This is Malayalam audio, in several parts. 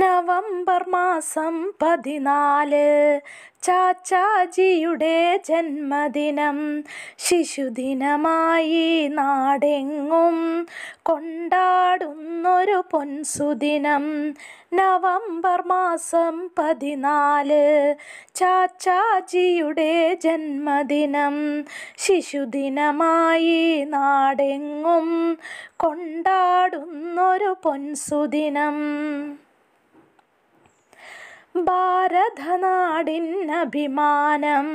നവംബർ മാസം പതിനാല് ചാച്ചാജിയുടെ ജന്മദിനം ശിശുദിനമായി നാടെങ്ങും കൊണ്ടാടുന്നൊരു പൊൻസുദിനം നവംബർ മാസം പതിനാല് ചാച്ചാജിയുടെ ജന്മദിനം ശിശുദിനമായി നാടെങ്ങും കൊണ്ടാടുന്നൊരു പൊൻസുദിനം ഭാരതനാടിനഭിമാനം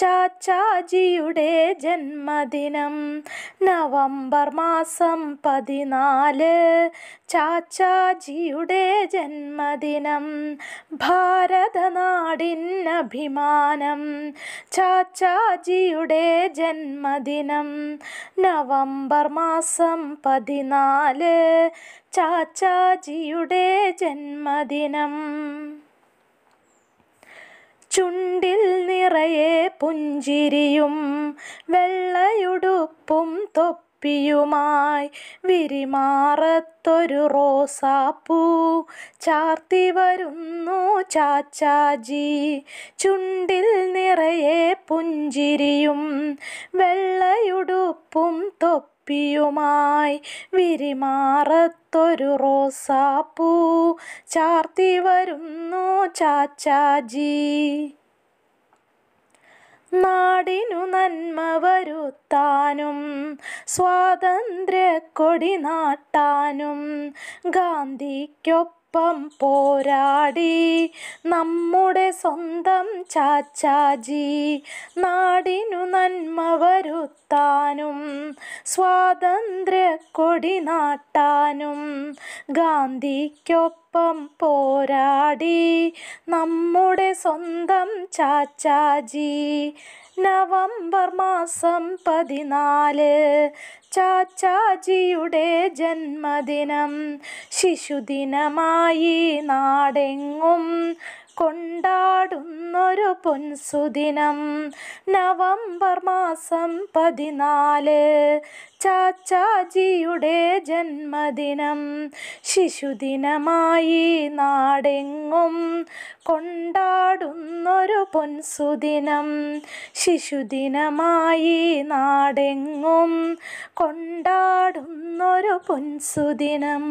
ചാച്ചാജിയുടെ ജന്മദിനം നവംബർ മാസം പതിനാല് ചാച്ചാജിയുടെ ജന്മദിനം ഭാരതനാടിനഭിമാനം ചാച്ചാജിയുടെ ജന്മദിനം നവംബർ മാസം പതിനാല് ചാച്ചാജിയുടെ ജന്മദിനം വെള്ളയെ പുഞ്ചിരിയും വെള്ളയുടുപ്പും തൊപ്പിയുമായി വിരിമാറത്തൊരു റോസാപ്പൂ ചാർത്തി വരുന്നു ചാച്ചാജി ചുണ്ടിൽ നിറയെ പുഞ്ചിരിയും വെള്ളയുടുപ്പും തൊപ്പി തൊപ്പിയുമായി വിരിമാറത്തൊരു റോസാപ്പൂ ചാർത്തി വരുന്നു ചാച്ചാജി നാടിനു നന്മ വരുത്താനും കൊടി നാട്ടാനും ഗാന്ധിക്കൊപ്പം ഒപ്പം പോരാടി നമ്മുടെ സ്വന്തം ചാച്ചാജി നാടിനു നന്മ വരുത്താനും സ്വാതന്ത്ര്യക്കൊടി നാട്ടാനും ഗാന്ധിക്കൊപ്പം പോരാടി നമ്മുടെ സ്വന്തം ചാച്ചാജി നവംബർ മാസം പതിനാല് ചാച്ചാജിയുടെ ജന്മദിനം ശിശുദിനമായി നാടെങ്ങും കൊണ്ടാടുന്നൊരു പൊൻസുദിനം നവംബർ മാസം പതിനാല് ചാച്ചാജിയുടെ ജന്മദിനം ശിശുദിനമായി നാടെങ്ങും കൊണ്ടാടുന്നൊരു പൊൻസുദിനം ശിശുദിനമായി നാടെങ്ങും കൊണ്ടാടുന്നൊരു പൊൻസുദിനം